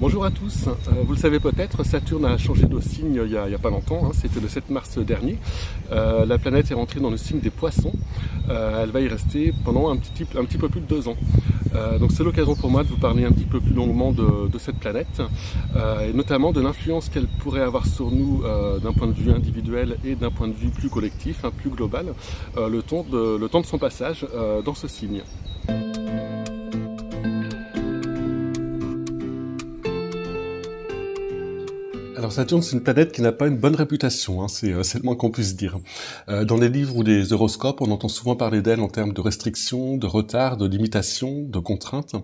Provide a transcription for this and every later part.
Bonjour à tous. Euh, vous le savez peut-être, Saturne a changé de signe il n'y a, pas longtemps. Hein. C'était le 7 mars dernier. Euh, la planète est rentrée dans le signe des poissons. Euh, elle va y rester pendant un petit, peu plus de deux ans. donc c'est l'occasion pour moi de vous parler un petit peu plus longuement de, cette planète et notamment de l'influence qu'elle pourrait avoir sur nous d'un point de vue individuel et d'un point de vue plus collectif, hein, plus global, le, temps de, son passage dans ce signe. Alors Saturne, c'est une planète qui n'a pas une bonne réputation, hein, euh, c'est le moins qu'on puisse dire. Euh, dans les livres ou les horoscopes, on entend souvent parler d'elle en termes de restrictions, de retard, de limitations, de contraintes.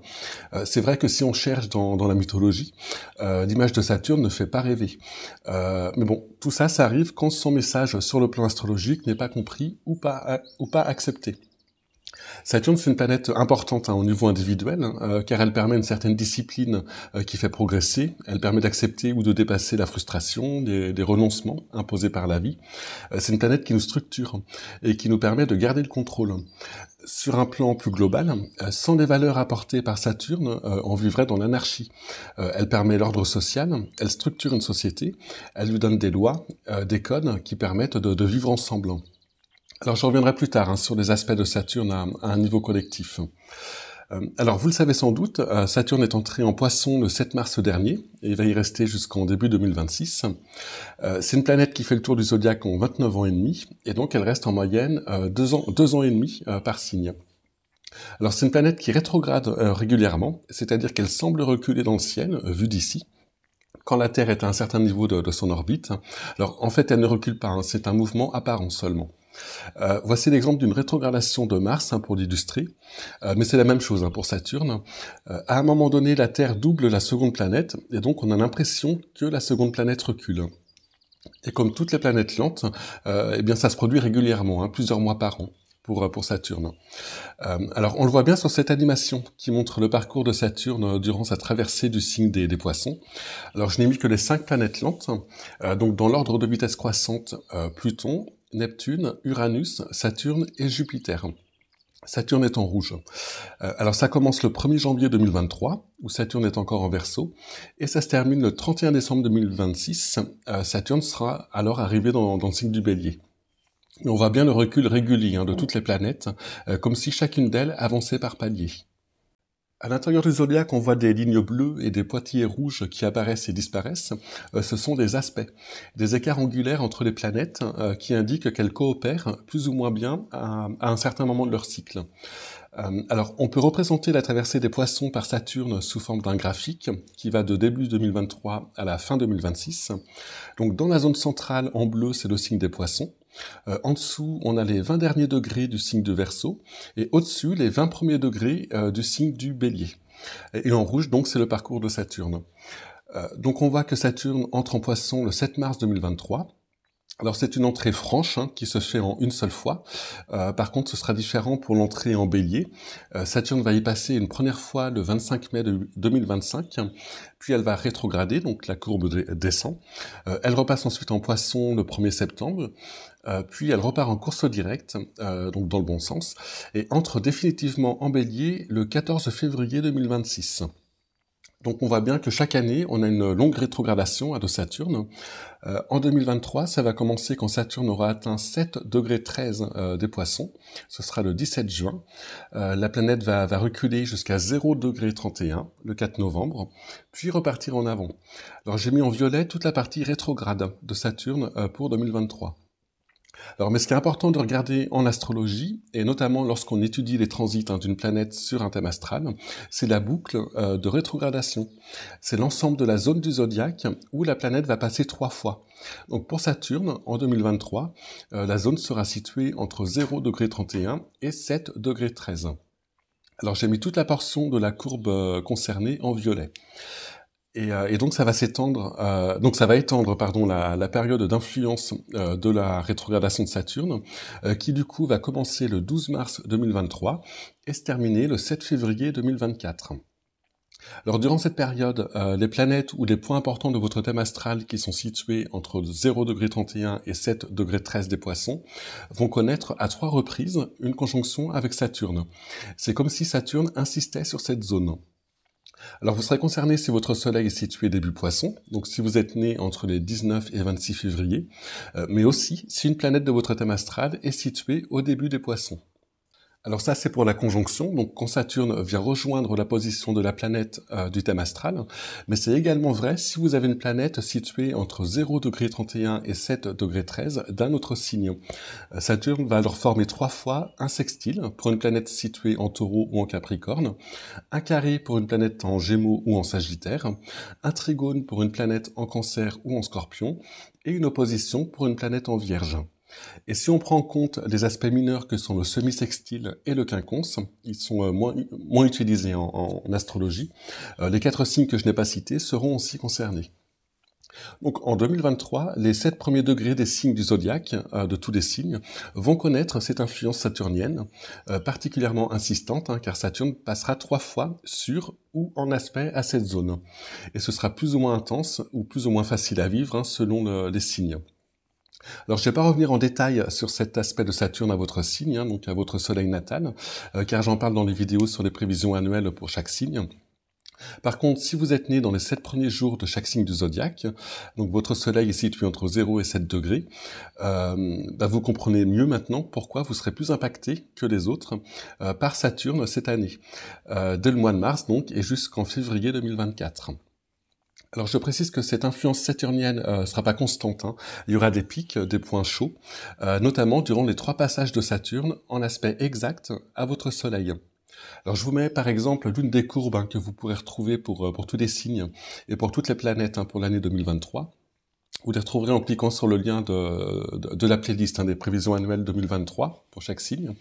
Euh, c'est vrai que si on cherche dans, la mythologie, l'image de Saturne ne fait pas rêver. mais bon, tout ça, ça arrive quand son message sur le plan astrologique n'est pas compris ou pas, ou pas accepté. Saturne, c'est une planète importante hein, au niveau individuel, hein, euh, car elle permet une certaine discipline euh, qui fait progresser, elle permet d'accepter ou de dépasser la frustration, des, renoncements imposés par la vie. Euh, c'est une planète qui nous structure et qui nous permet de garder le contrôle. Sur un plan plus global, sans les valeurs apportées par Saturne, on vivrait dans l'anarchie. elle permet l'ordre social, elle structure une société, elle lui donne des lois, des codes qui permettent de, de vivre ensemble. Alors je reviendrai plus tard hein, sur les aspects de Saturne à, un niveau collectif. Euh, alors vous le savez sans doute, euh, Saturne est entrée en poisson le 7 mars dernier et il va y rester jusqu'en début 2026. Euh, c'est une planète qui fait le tour du zodiaque en 29 ans et demi et donc elle reste en moyenne 2 ans, deux ans et demi par signe. Alors c'est une planète qui rétrograde régulièrement, c'est-à-dire qu'elle semble reculer dans le ciel, vu d'ici, quand la Terre est à un certain niveau de, son orbite. Alors en fait elle ne recule pas, hein, c'est un mouvement apparent seulement. Euh, voici l'exemple d'une rétrogradation de Mars hein, pour l'Industrie, euh, mais c'est la même chose hein, pour Saturne. Euh, à un moment donné, la Terre double la seconde planète, et donc on a l'impression que la seconde planète recule. Et comme toutes les planètes lentes, eh bien ça se produit régulièrement, hein, plusieurs mois par an. Pour, Saturne. alors on le voit bien sur cette animation qui montre le parcours de Saturne durant sa traversée du signe des poissons. Alors je n'ai mis que les cinq planètes lentes, donc dans l'ordre de vitesse croissante Pluton, Neptune, Uranus, Saturne et Jupiter. Saturne est en rouge. Euh, alors ça commence le 1er janvier 2023, où Saturne est encore en verso, et ça se termine le 31 décembre 2026. Euh, Saturne sera alors arrivé dans, le signe du bélier. on voit bien le recul régulier hein, de toutes les planètes, euh, comme si chacune d'elles avançait par palier. À l'intérieur du zodiaque, on voit des lignes bleues et des poitiers rouges qui apparaissent et disparaissent. Euh, ce sont des aspects, des écarts angulaires entre les planètes euh, qui indiquent qu'elles coopèrent plus ou moins bien à, un certain moment de leur cycle. Euh, alors, on peut représenter la traversée des poissons par Saturne sous forme d'un graphique qui va de début 2023 à la fin 2026. Donc, dans la zone centrale en bleu, c'est le signe des poissons. Euh, en dessous, on a les 20 derniers degrés du signe de Verseau et au-dessus, les 20 premiers degrés euh, du signe du Bélier. Et, en rouge, donc, c'est le parcours de Saturne. Euh, donc on voit que Saturne entre en poisson le 7 mars 2023 alors c'est une entrée franche hein, qui se fait en une seule fois. Euh, par contre, ce sera différent pour l'entrée en bélier. Euh, Saturne va y passer une première fois le 25 mai de 2025, puis elle va rétrograder, donc la courbe descend. Euh, elle repasse ensuite en poisson le 1er septembre, puis elle repart en course directe, donc dans le bon sens, et entre définitivement en bélier le 14 février 2026. Donc on voit bien que chaque année, on a une longue rétrogradation hein, de Saturne. Euh, en 2023, ça va commencer quand Saturne aura atteint 7 degrés 13 euh, des poissons. Ce sera le 17 juin. Euh, la planète va, reculer jusqu'à 0 31 le 4 novembre, puis repartir en avant. Alors j'ai mis en violet toute la partie rétrograde de Saturne pour 2023. Alors, mais ce qui est important de regarder en astrologie, et notamment lorsqu'on étudie les transits hein, d'une planète sur un thème astral, c'est la boucle euh, de rétrogradation. C'est l'ensemble de la zone du zodiaque où la planète va passer trois fois. Donc pour Saturne, en 2023, euh, la zone sera située entre 0 31 et 7 13. Alors j'ai mis toute la portion de la courbe euh, concernée en violet. Et, euh, et, donc ça va euh, étendre la, période d'influence euh, de la rétrogradation de Saturne, euh, qui du coup va commencer le 12 mars 2023 et se terminer le 7 février 2024. Alors durant cette période, les planètes ou les points importants de votre thème astral qui sont situés entre 0°31 et 7°13 des poissons vont connaître à trois reprises une conjonction avec Saturne. C'est comme si Saturne insistait sur cette zone. Alors vous serez concerné si votre soleil est situé début poisson, donc si vous êtes né entre les 19 et 26 février, euh, mais aussi si une planète de votre thème astral est située au début des poissons. Alors ça, c'est pour la conjonction. Donc quand Saturne vient rejoindre la position de la planète euh, du thème astral, mais c'est également vrai si vous avez une planète située entre 0 et 7 d'un autre signe. Euh, Saturne va alors former trois fois un sextile pour une planète située en Taureau ou en Capricorne, un carré pour une planète en Gémeaux ou en Sagittaire, un trigone pour une planète en Cancer ou en Scorpion et une opposition pour une planète en Vierge. Et si on prend en compte les aspects mineurs que sont le semi-sextile et le quinconce, ils sont euh, moins, utilisés en, astrologie, euh, les quatre signes que je n'ai pas cités seront aussi concernés. Donc en 2023, les sept premiers degrés des signes du zodiaque, euh, de tous les signes, vont connaître cette influence saturnienne, particulièrement insistante, hein, car Saturne passera trois fois sur ou en aspect à cette zone. Et ce sera plus ou moins intense ou plus ou moins facile à vivre hein, selon les signes. Alors, je ne vais pas revenir en détail sur cet aspect de Saturne à votre signe, hein, donc à votre soleil natal, euh, car j'en parle dans les vidéos sur les prévisions annuelles pour chaque signe. Par contre, si vous êtes né dans les sept premiers jours de chaque signe du zodiaque, donc votre soleil est situé entre 0 et 7 degrés, euh, bah, vous comprenez mieux maintenant pourquoi vous serez plus impacté que les autres euh, par Saturne cette année, dès le mois de mars donc et jusqu'en février 2024. Alors je précise que cette influence saturnienne ne euh, sera pas constante. Hein. Il y aura des pics, des points chauds, euh, notamment durant les trois passages de Saturne en aspect exact à votre Soleil. Alors je vous mets par exemple l'une des courbes hein, que vous pourrez retrouver pour, euh, pour, tous les signes et pour toutes les planètes hein, pour l'année 2023. Vous les retrouverez en cliquant sur le lien de, de, la playlist des prévisions annuelles 2023 pour chaque signe.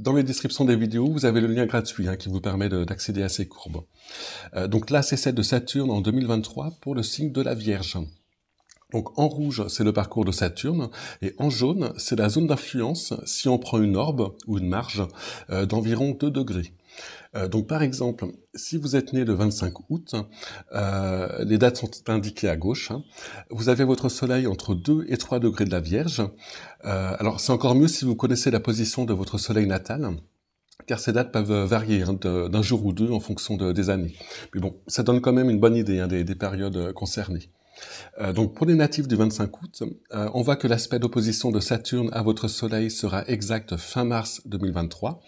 Dans les descriptions des vidéos, vous avez le lien gratuit hein, qui vous permet d'accéder à ces courbes. Euh, donc là, c'est celle de Saturne en 2023 pour le signe de la Vierge. Donc en rouge, c'est le parcours de Saturne, et en jaune, c'est la zone d'influence si on prend une orbe ou une marge euh, d'environ 2 degrés. Euh, donc par exemple, si vous êtes né le 25 août, euh, les dates sont indiquées à gauche. Hein, vous avez votre soleil entre 2 et 3 degrés de la Vierge. Euh, alors c'est encore mieux si vous connaissez la position de votre soleil natal car ces dates peuvent varier hein, d'un jour ou deux en fonction des années. Mais bon, ça donne quand même une bonne idée hein, des, périodes concernées. Euh, donc pour les natifs du 25 août, euh, on voit que l'aspect d'opposition de Saturne à votre Soleil sera exact fin mars 2023,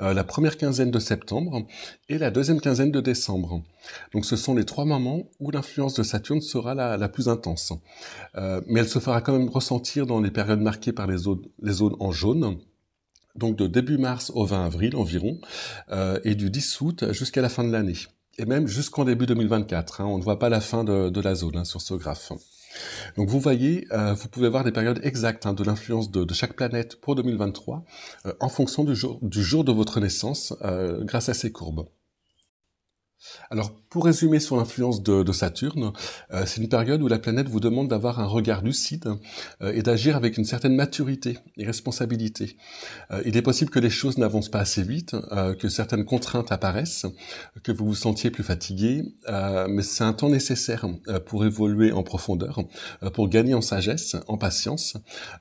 euh, la première quinzaine de septembre et la deuxième quinzaine de décembre. Donc ce sont les trois moments où l'influence de Saturne sera la, plus intense. mais elle se fera quand même ressentir dans les périodes marquées par les zones, les zones en jaune donc de début mars au 20 avril environ, et du 10 août jusqu'à la fin de l'année et même jusqu'en début 2024. Hein, on ne voit pas la fin de, la zone hein, sur ce graphe. Donc vous voyez, euh, vous pouvez voir des périodes exactes hein, de l'influence de, chaque planète pour 2023 euh, en fonction du jour, du jour de votre naissance euh, grâce à ces courbes. Alors, pour résumer sur l'influence de, Saturne, euh, c'est une période où la planète vous demande d'avoir un regard lucide euh, et d'agir avec une certaine maturité et responsabilité. Euh, il est possible que les choses n'avancent pas assez vite, que certaines contraintes apparaissent, que vous vous sentiez plus fatigué, mais c'est un temps nécessaire pour évoluer en profondeur, pour gagner en sagesse, en patience,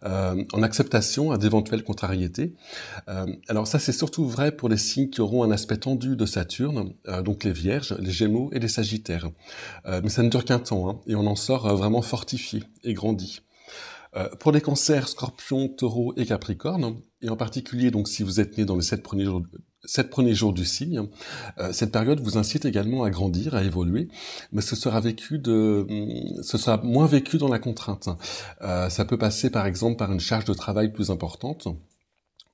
en acceptation à d'éventuelles contrariétés. alors ça, c'est surtout vrai pour les signes qui auront un aspect tendu de Saturne, donc les vierges, les Gémeaux et les Sagittaires. Euh, mais ça ne dure qu'un temps, hein, et on en sort euh, vraiment fortifié et grandi. Euh, pour les cancers, scorpions, taureaux et capricornes, et en particulier donc si vous êtes né dans les sept premiers jours, du signe, cette période vous incite également à grandir, à évoluer, mais ce sera de, hum, ce sera moins vécu dans la contrainte. ça peut passer par exemple par une charge de travail plus importante,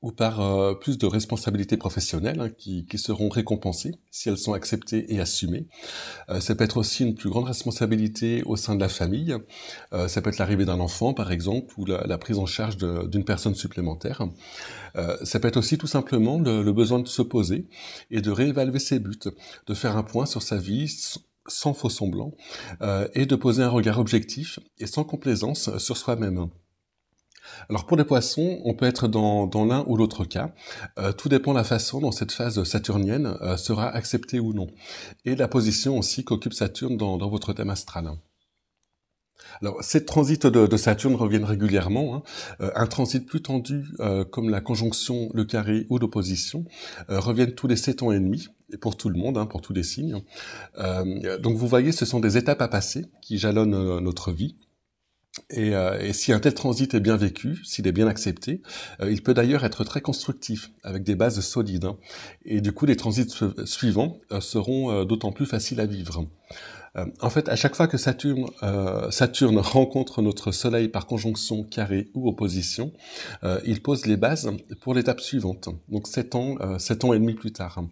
ou par euh, plus de responsabilités professionnelles hein, qui, qui, seront récompensées si elles sont acceptées et assumées. Euh, ça peut être aussi une plus grande responsabilité au sein de la famille. Euh, ça peut être l'arrivée d'un enfant, par exemple, ou la, prise en charge d'une personne supplémentaire. ça peut être aussi tout simplement le, le besoin de se poser et de réévaluer ses buts, de faire un point sur sa vie, sans faux semblant, et de poser un regard objectif et sans complaisance sur soi-même. Alors pour les poissons, on peut être dans, l'un ou l'autre cas. Euh, tout dépend de la façon dont cette phase saturnienne euh, sera acceptée ou non. Et la position aussi qu'occupe Saturne dans, votre thème astral. Alors, ces transits de, Saturne reviennent régulièrement. Hein. Euh, un transit plus tendu, comme la conjonction, le carré ou l'opposition, reviennent tous les 7 ans et demi, et pour tout le monde, hein, pour tous les signes. donc, vous voyez, ce sont des étapes à passer qui jalonnent notre vie. Euh, et, si un tel transit est bien vécu, s'il est bien accepté, euh, il peut d'ailleurs être très constructif, avec des bases solides. Hein. Et du coup, les transits suivants euh, seront d'autant plus faciles à vivre. en fait, à chaque fois que Saturne, rencontre notre Soleil par conjonction, carré ou opposition, il pose les bases pour l'étape suivante, donc 7 ans, sept ans et demi plus tard.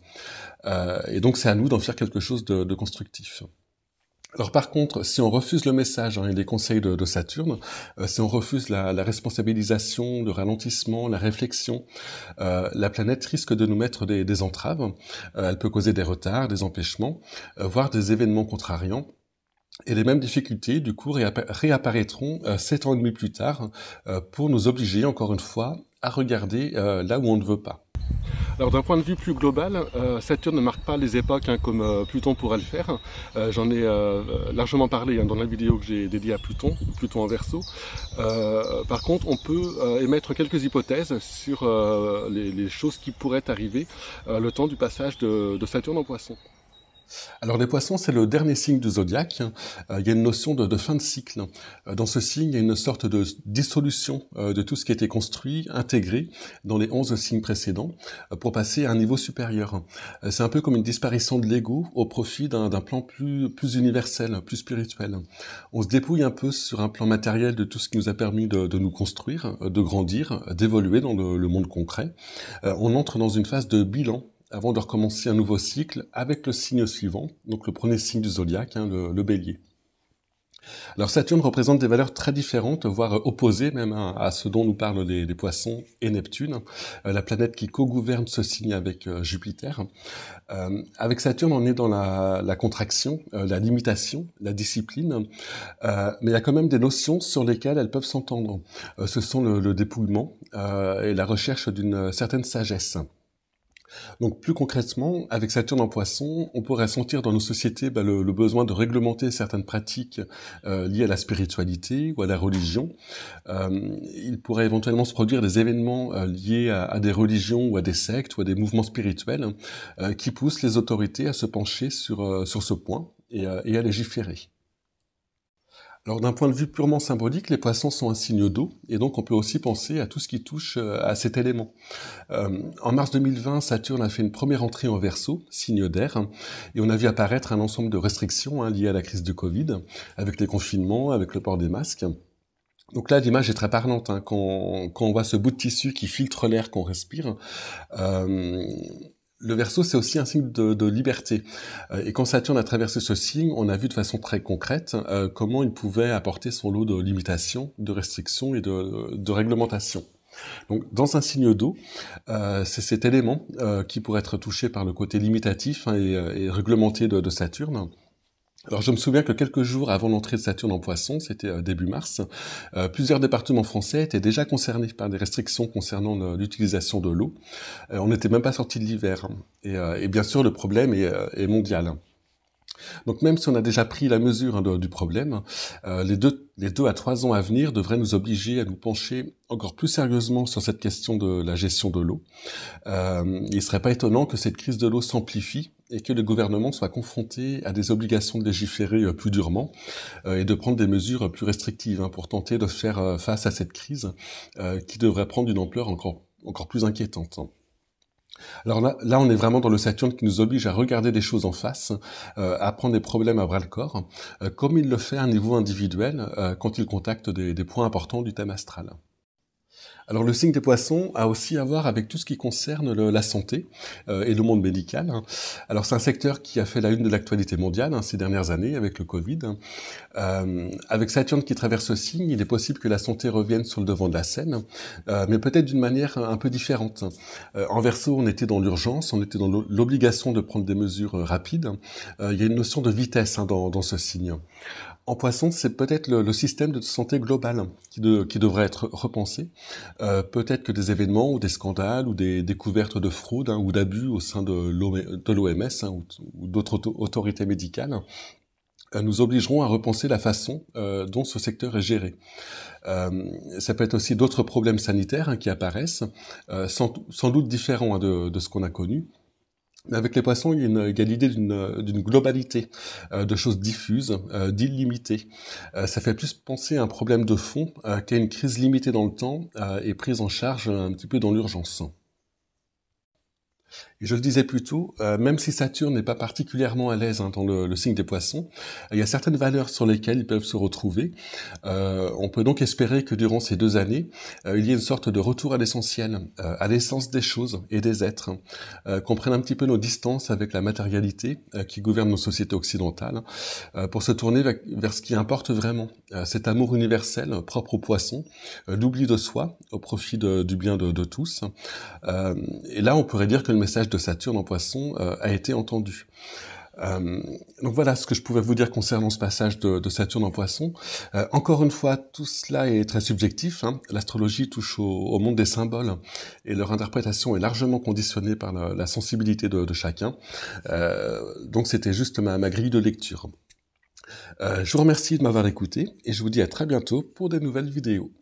et donc, c'est à nous d'en faire quelque chose de constructif. Alors par contre, si on refuse le message hein, et les conseils de, Saturne, euh, si on refuse la, responsabilisation, le ralentissement, la réflexion, euh, la planète risque de nous mettre des, entraves. Euh, elle peut causer des retards, des empêchements, voire des événements contrariants. Et les mêmes difficultés, du coup, réapparaîtront sept ans et demi plus tard pour nous obliger, encore une fois, à regarder là où on ne veut pas. Alors d'un point de vue plus global, euh, Saturne ne marque pas les époques hein, comme euh, Pluton pourrait le faire. Euh, j'en ai largement parlé hein, dans la vidéo que j'ai dédiée à Pluton, Pluton en verso. par contre, on peut émettre quelques hypothèses sur les, choses qui pourraient arriver le temps du passage de, de Saturne en poisson. Alors les poissons, c'est le dernier signe du zodiaque. Euh, il y a une notion de, fin de cycle. Euh, dans ce signe, il y a une sorte de dissolution euh, de tout ce qui a été construit, intégré dans les onze signes précédents pour passer à un niveau supérieur. c'est un peu comme une disparition de l'ego au profit d'un plan plus, universel, plus spirituel. On se dépouille un peu sur un plan matériel de tout ce qui nous a permis de, nous construire, de grandir, d'évoluer dans le monde concret. on entre dans une phase de bilan avant de recommencer un nouveau cycle avec le signe suivant, donc le premier signe du zodiaque, hein, le, le, bélier. Alors Saturne représente des valeurs très différentes, voire opposées même hein, à ce dont nous parlent les, poissons et Neptune, euh, la planète qui co-gouverne ce signe avec euh, Jupiter. Euh, avec Saturne, on est dans la, contraction, la limitation, la discipline, mais il y a quand même des notions sur lesquelles elles peuvent s'entendre. ce sont le, le dépouillement et la recherche d'une certaine sagesse. Donc plus concrètement, avec Saturne en poisson, on pourrait sentir dans nos sociétés bah, le, besoin de réglementer certaines pratiques euh, liées à la spiritualité ou à la religion. Euh, il pourrait éventuellement se produire des événements euh, liés à, des religions ou à des sectes ou à des mouvements spirituels qui poussent les autorités à se pencher sur, ce point et à légiférer. Alors d'un point de vue purement symbolique, les poissons sont un signe d'eau, et donc on peut aussi penser à tout ce qui touche euh, à cet élément. Euh, en mars 2020, Saturne a fait une première entrée en verso, signe d'air, et on a vu apparaître un ensemble de restrictions hein, liées à la crise de Covid, avec les confinements, avec le port des masques. Donc là, l'image est très parlante. Hein, quand, on voit ce bout de tissu qui filtre l'air qu'on respire, euh, le verso, c'est aussi un signe de, liberté. Euh, et quand Saturne a traversé ce signe, on a vu de façon très concrète euh, comment il pouvait apporter son lot de limitations, de restrictions et de, de réglementations. Donc, dans un signe d'eau, euh, c'est cet élément qui pourrait être touché par le côté limitatif hein, et, et, réglementé de, de Saturne. Alors je me souviens que quelques jours avant l'entrée de Saturne en poisson, c'était euh, début mars, euh, plusieurs départements français étaient déjà concernés par des restrictions concernant l'utilisation de l'eau. Euh, on n'était même pas sorti de l'hiver. Et, bien sûr, le problème est mondial. Donc même si on a déjà pris la mesure hein, du problème, euh, les, deux, à trois ans à venir devraient nous obliger à nous pencher encore plus sérieusement sur cette question de la gestion de l'eau. Euh, il ne serait pas étonnant que cette crise de l'eau s'amplifie et que le gouvernement soit confronté à des obligations de légiférer euh, plus durement et de prendre des mesures plus restrictives hein, pour tenter de faire face à cette crise qui devrait prendre une ampleur encore plus inquiétante. Alors là, on est vraiment dans le Saturne qui nous oblige à regarder des choses en face, euh, à prendre des problèmes à bras le corps, euh, comme il le fait à un niveau individuel euh, quand il contacte des points importants du thème astral. Alors le signe des poissons a aussi à voir avec tout ce qui concerne la santé euh, et le monde médical. Hein. Alors c'est un secteur qui a fait la une de l'actualité mondiale hein, ces dernières années avec le Covid. Hein. Euh, avec Saturne qui traverse ce signe, il est possible que la santé revienne sur le devant de la scène, euh, mais peut-être d'une manière un peu différente. en verso, on était dans l'urgence, on était dans l'obligation de prendre des mesures rapides. il y a une notion de vitesse dans, dans, ce signe. En poisson, c'est peut-être le, système de santé global qui, devrait être repensé. Euh, peut-être que des événements ou des scandales ou des découvertes de fraude hein, ou d'abus au sein de l'OMS hein, ou, d'autres autorités médicales euh, nous obligeront à repenser la façon euh, dont ce secteur est géré. ça peut être aussi d'autres problèmes sanitaires hein, qui apparaissent, sans, doute différents de, ce qu'on a connu, avec les poissons, il y a, une, l'idée d'une, globalité, euh, de choses diffuses, euh, euh, ça fait plus penser à un problème de fond euh, qu'à une crise limitée dans le temps et prise en charge un petit peu dans l'urgence je le disais plus tôt, euh, même si Saturne n'est pas particulièrement à l'aise hein, dans le, signe des poissons, euh, il y a certaines valeurs sur lesquelles ils peuvent se retrouver. Euh, on peut donc espérer que durant ces deux années, il y ait une sorte de retour à l'essentiel, à l'essence des choses et des êtres, hein, qu'on prenne un petit peu nos distances avec la matérialité qui gouverne nos sociétés occidentales, pour se tourner vers, ce qui importe vraiment, cet amour universel propre aux poissons, l'oubli de soi au profit du bien de, de tous. et là, on pourrait dire que le message de Saturne en poisson euh, a été entendu. Euh, donc voilà ce que je pouvais vous dire concernant ce passage de, Saturne en poisson. Euh, encore une fois, tout cela est très subjectif. Hein. L'astrologie touche au, monde des symboles et leur interprétation est largement conditionnée par la, sensibilité de, chacun. donc c'était juste ma, ma, grille de lecture. je vous remercie de m'avoir écouté et je vous dis à très bientôt pour des nouvelles vidéos.